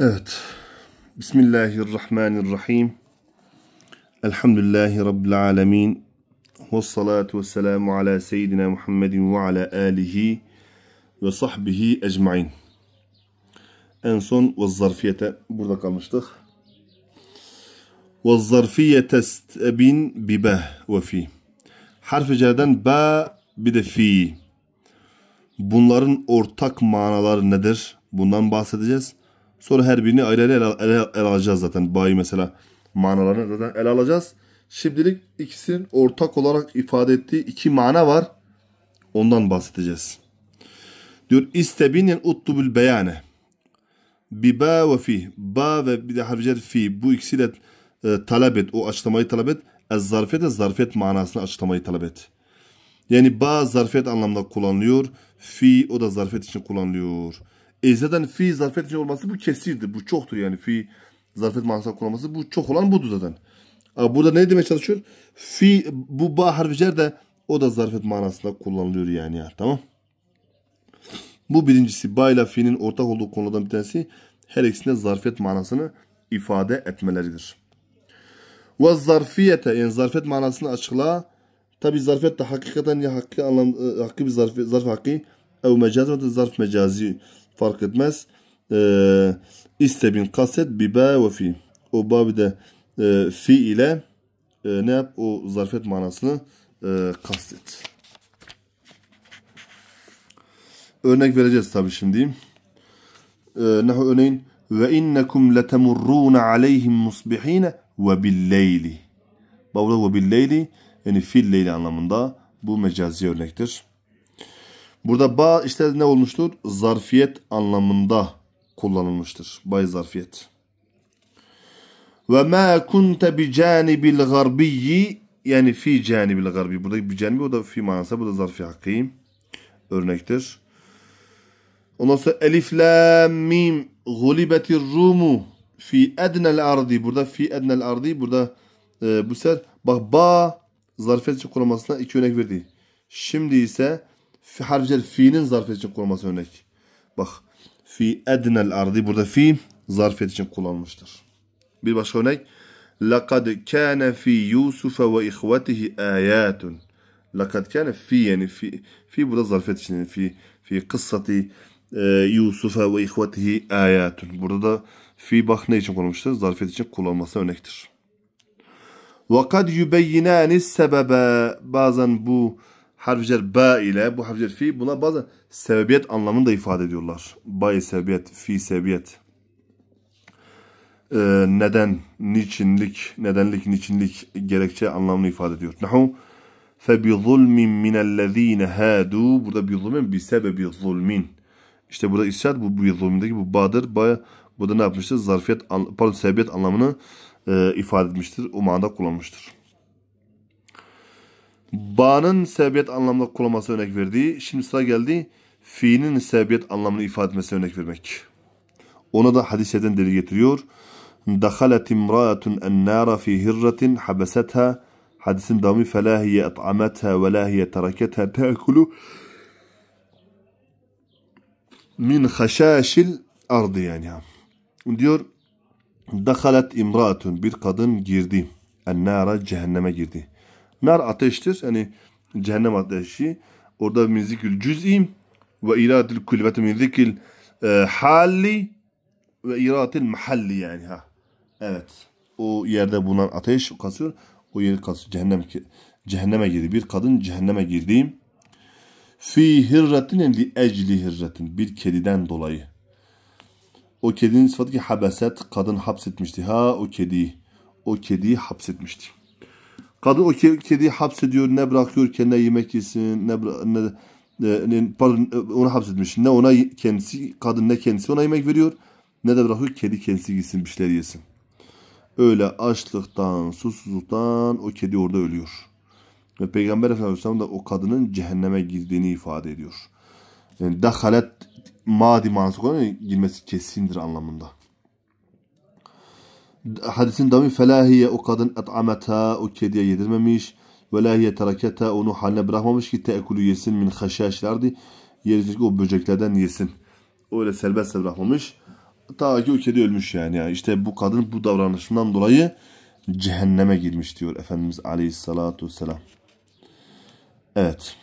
Evet. Bismillahirrahmanirrahim. Elhamdülillahi Rabbil alemin. Ve salatu ve selamu ala seyyidina Muhammedin ve ala alihi ve sahbihi ecmain. En son ve zarfiyete burada kalmıştık. Ve zarfiyete stebin bibe ve fi. Harf-i ba bir de fi. Bunların ortak manaları nedir? Bundan bahsedeceğiz. Sonra her birini ayrı ayrı ele, ele, ele alacağız zaten. Bayi mesela manalarını zaten ele alacağız. Şimdilik ikisinin ortak olarak ifade ettiği iki mana var. Ondan bahsedeceğiz. Diyor istebinen uttubul beyane. Bi ba ve fi. Ba ve bir de harfler fi. Bu ikisiyle e, talep et. O açıklamayı talep et. Ez zarfiyet ez zarfiyet manasını açıklamayı talep et. Yani ba zarfiyet anlamda kullanılıyor. Fi o da zarfiyet için kullanılıyor. E zaten fi zarfet için olması bu kesirdi. Bu çoktur yani fi zarfet manasına kullanması. Bu çok olan budur zaten. Ama burada ne demeye çalışıyor? Fi bu ba harfi de o da zarfet manasında kullanılıyor yani ya. Tamam. Bu birincisi ba ile fi'nin ortak olduğu konulardan bir tanesi her ikisinde zarfet manasını ifade etmeleridir. Ve zarfiyete yani zarfet manasını açıkla. Tabi zarfet de hakikaten ya hakkı, anlam, e, hakkı bir zarf, zarf hakkı ev mecaz ve zarf mecazi fark etmez. E, ee, bin kaset biba ve fi. O babi de e, fi ile e, ne yap? O zarfet manasını e, kastet. Örnek vereceğiz tabi şimdi. E, ee, nehu örneğin ve innekum letemurruna aleyhim musbihine ve billeyli. Bavla ve billeyli yani fil leyli anlamında bu mecazi örnektir. Burada ba işte ne olmuştur? Zarfiyet anlamında kullanılmıştır. Bay zarfiyet. Ve ma kunte bi canibil garbiyyi yani fi canibil garbi. Burada bir canibi o da fi manası. Bu da zarfi hakkı örnektir. Ondan sonra elif lam mim gulibetir rumu fi ednel ardi. Burada fi ednel ardi. Burada e, bu sefer bak ba zarfiyet için kullanmasına iki örnek verdi. Şimdi ise fi harfcel fi'nin zarfiyet için kullanması örnek. Bak fi ednel ardi burada fi zarfiyet için kullanmıştır. Bir başka örnek. لَقَدْ كَانَ ف۪ي يُوسُفَ وَإِخْوَتِهِ آيَاتٌ لَقَدْ كَانَ ف۪ي yani fi, fi burada zarfiyet için. yani Fi, fi kıssati e, Yusuf'a ve ihvatihi ayatun. Burada da fi bak ne için kullanmıştır? Zarfiyet için kullanması örnektir. Ve وَقَدْ يُبَيِّنَانِ sebebe Bazen bu harfler ba ile bu harfler fi buna bazen sebebiyet anlamını da ifade ediyorlar. Ba sebebiyet, fi sebebiyet. Ee, neden, niçinlik, nedenlik, niçinlik gerekçe anlamını ifade ediyor. Nahu فَبِظُلْمٍ مِنَ الَّذ۪ينَ hadu, Burada bi zulmin, bi sebebi zulmin. İşte burada isyan bu bi zulmindeki bu badır. Ba, burada ne yapmıştır? Zarfiyet, pardon sebebiyet anlamını e, ifade etmiştir. O manada kullanmıştır. Ba'nın sebebiyet anlamında kullanması örnek verdiği. Şimdi sıra geldi fi'nin sebebiyet anlamını ifade etmesine örnek vermek. Ona da hadis eden delil getiriyor. دَخَلَتْ اِمْرَأَةٌ اَنَّارَ فِي هِرَّةٍ حَبَسَتْهَا Hadisin devamı فَلَا هِيَ اَطْعَمَتْهَا وَلَا هِيَ تَرَكَتْهَا تَأْكُلُ min haşhaşil ardı yani. Diyor Dakhalet imraatun bir kadın girdi. Ennara cehenneme girdi. Nar ateştir. Yani cehennem ateşi. Orada min zikil cüz'im ve iradil kulveti min zikil e, halli ve iradil mahalli yani ha. Evet. O yerde bulunan ateş kasıyor. O yeri kasıyor. Cehennem cehenneme girdi. Bir kadın cehenneme girdiğim fi hirretin li ecli hirretin bir kediden dolayı. O kedinin sıfatı ki habeset kadın hapsetmişti. Ha o kedi O kediyi hapsetmişti. Kadın o kediyi hapsediyor, ne bırakıyor kendine yemek yesin, ne, ne, ne pardon, onu hapsetmiş. Ne ona kendisi, kadın ne kendisi ona yemek veriyor, ne de bırakıyor kedi kendisi gitsin bir şeyler yesin. Öyle açlıktan, susuzluktan o kedi orada ölüyor. Ve Peygamber Efendimiz da o kadının cehenneme girdiğini ifade ediyor. Yani dahalet madi manası girmesi kesindir anlamında hadisin devamı felahiye o kadın et'ameta o kediye yedirmemiş ve lahiye teraketa onu haline bırakmamış ki teekulu yesin min haşhaşlardı. Yeryüzündeki o böceklerden yesin. Öyle serbest bırakmamış. Ta ki o kedi ölmüş yani. yani. İşte bu kadın bu davranışından dolayı cehenneme girmiş diyor Efendimiz Aleyhisselatü Vesselam. Evet.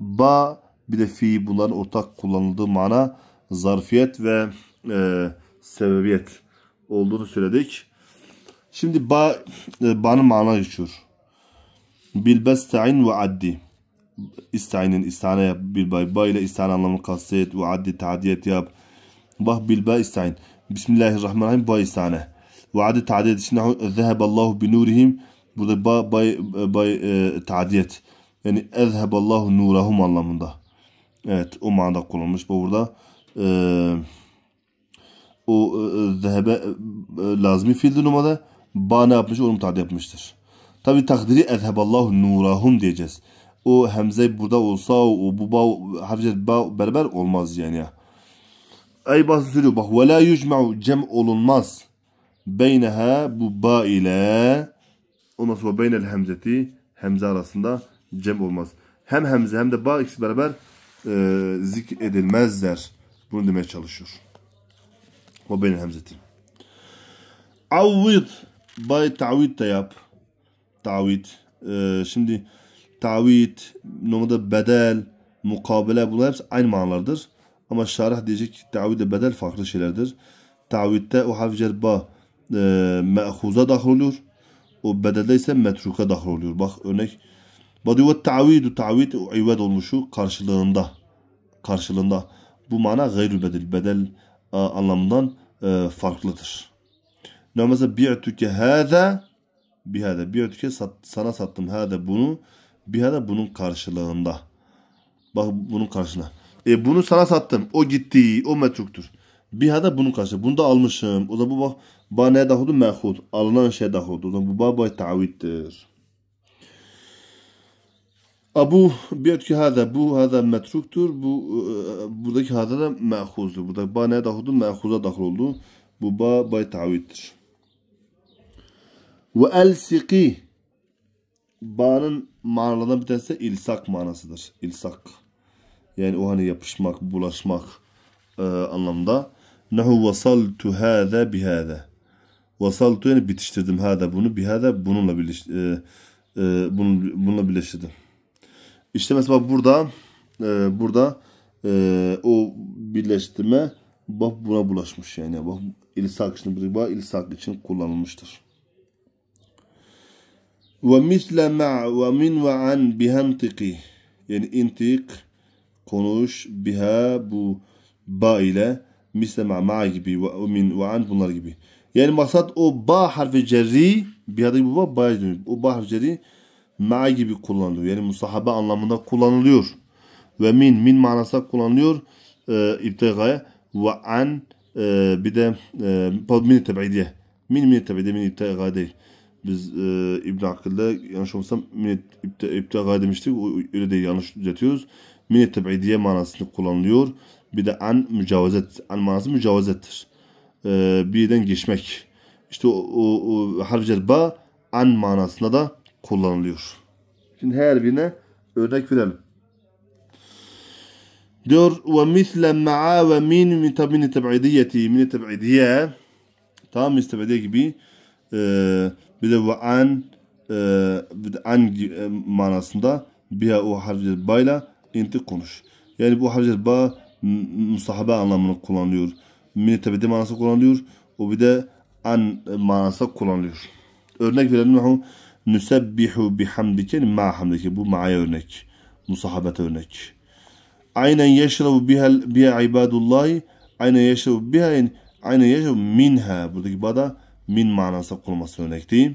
Ba bir de fi bunların ortak kullanıldığı mana zarfiyet ve e, sebebiyet olduğunu söyledik. Şimdi ba, e, ba'nın mana geçiyor. Bilbesta'in ve addi. İsta'inin istane yap. Bilba, ba ile istane anlamını kastet. Ve addi taadiyet yap. Bah bilba ista'in. Bismillahirrahmanirrahim. Ba istane. Ve addi taadiyet için zeheballahu binurihim. Burada ba, ba, ba e, e taadiyet. Yani ezheballahu nurahum anlamında. Evet o manada kullanılmış. Bu burada eee o e, e, zehebe e, lazmi fiildir numara. Ba ne yapmış? Onu mutaddi yapmıştır. Tabi takdiri ezheballahu nurahum diyeceğiz. O hemze burada olsa o bu ba hafifet ba berber olmaz yani. ya. Ey bahsi söylüyor bak ve la yucma'u cem olunmaz. Beyneha bu ba ile ondan sonra beynel hemzeti hemze arasında cem olmaz. Hem hemze hem de ba ikisi beraber e, zik edilmezler. Bunu demeye çalışıyor. وبين الهمزتين عوض باي تعويض تياب تعويض şimdi tavit, normalde bedel, mukabele bunlar hepsi aynı manalardır. Ama şarah diyecek tavit ve bedel farklı şeylerdir. Tavitte o harf cerba e, dahil olur, O bedelde ise metruka dahil oluyor. Bak örnek. Badi ve tavidu tavit ived olmuşu karşılığında. Karşılığında. Bu mana gayrü bedel. Bedel e, anlamından e, farklıdır. Namaza bi'tüke bir bihada bi'tüke sana sattım hâze bunu bir bihada bunun karşılığında. Bak bunun karşılığında. E bunu sana sattım. O gitti. O metruktur. Bihada bunun karşılığı. Bunu da almışım. O zaman bu bak ba ne dahudu mehud. Alınan şey dahudu. O zaman bu babay taavittir. Abu biat ki hada bu hada metruktur. Bu e, buradaki hada da me'huzdur. Burada ba ne oldu, Me'huza dahil oldu. Bu ba bay taviddir. Ve elsiki ba'nın manalarından bir tanesi ilsak manasıdır. İlsak. Yani o hani yapışmak, bulaşmak e, anlamda. Nehu vasaltu bi hada, Vasaltu yani bitiştirdim hada, bunu. bi hada bununla, birleş, e, e, bununla birleştirdim. İşte mesela burada e, burada e, o birleştirme bak buna bulaşmış yani. Bak ilsak için bir bak ilsak için kullanılmıştır. Ve misle ma ve min ve an bihantiki yani intik konuş biha bu ba ile misle ma ma gibi ve min ve an bunlar gibi. Yani maksat o ba harfi cerri adı bu ba ba O ba harfi cerri ma gibi kullanılıyor. Yani musahabe anlamında kullanılıyor. Ve min, min manasında kullanılıyor. E, İbtegaya ve an e, bir de e, min tebaidiye. Min min tebaidiye, min ibtegaya değil. Biz e, İbn Akıl'da yanlış olmasam min ibtegaya demiştik. Öyle değil yanlış düzeltiyoruz. Min tebaidiye manasını kullanılıyor. Bir de an mücavazet. An manası mücavazettir. E, birden geçmek. İşte o, o, o harf cerba an manasında da kullanılıyor. Şimdi her birine örnek verelim. Diyor ve misle ma'a ve min min tabini teb'idiyeti min teb'idiye tam istebediye gibi e, bir de ve an e, bir de an e, manasında biha o harfcel bayla intik konuş. Yani bu harfcel ba musahabe anlamını kullanıyor. Min teb'idi manası kullanıyor. O bir de an manası kullanılıyor. Örnek verelim nusebbihu bihamdike ma hamdike. Bu ma'aya örnek. Musahabete örnek. Aynen yeşrabu bihel biha ibadullahi. Aynen yeşrabu biha aynen yeşrabu minha. Buradaki bada min manası kullanması örnek değil.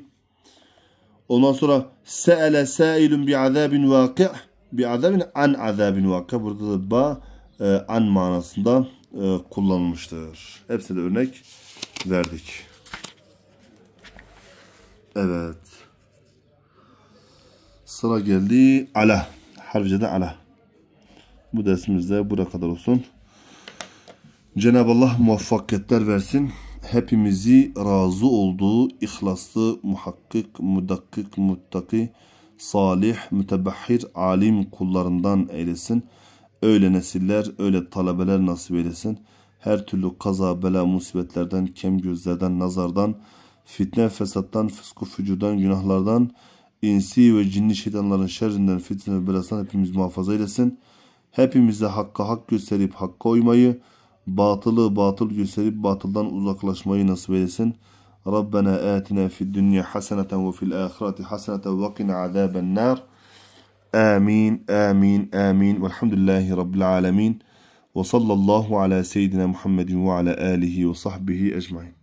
Ondan sonra se'ele sa'ilun bi azabin vaki' bi azabin an azabin vaki'. Burada da ba e, an manasında e, kullanılmıştır. Hepsi de örnek verdik. Evet. Sıra geldi ala. Harficede ala. Bu dersimizde bura kadar olsun. Cenab-ı Allah muvaffakiyetler versin. Hepimizi razı olduğu ihlaslı, muhakkik, mudakkik, muttaki, salih, mütebahhir, alim kullarından eylesin. Öyle nesiller, öyle talebeler nasip eylesin. Her türlü kaza, bela, musibetlerden, kem gözlerden, nazardan, fitne, fesattan, fısku, fücudan, günahlardan, insi ve cinli şeytanların şerrinden fitne ve belasından hepimiz muhafaza eylesin. Hepimize hakka hak gösterip hakka uymayı, batılı batıl gösterip batıldan uzaklaşmayı nasip eylesin. Rabbena atina fid dunya haseneten ve fil ahireti haseneten ve حسنة azaben nar. Amin, amin, amin. Velhamdülillahi rabbil alemin. Ve sallallahu ala seyyidina Muhammedin ve ala alihi ve sahbihi ecmain.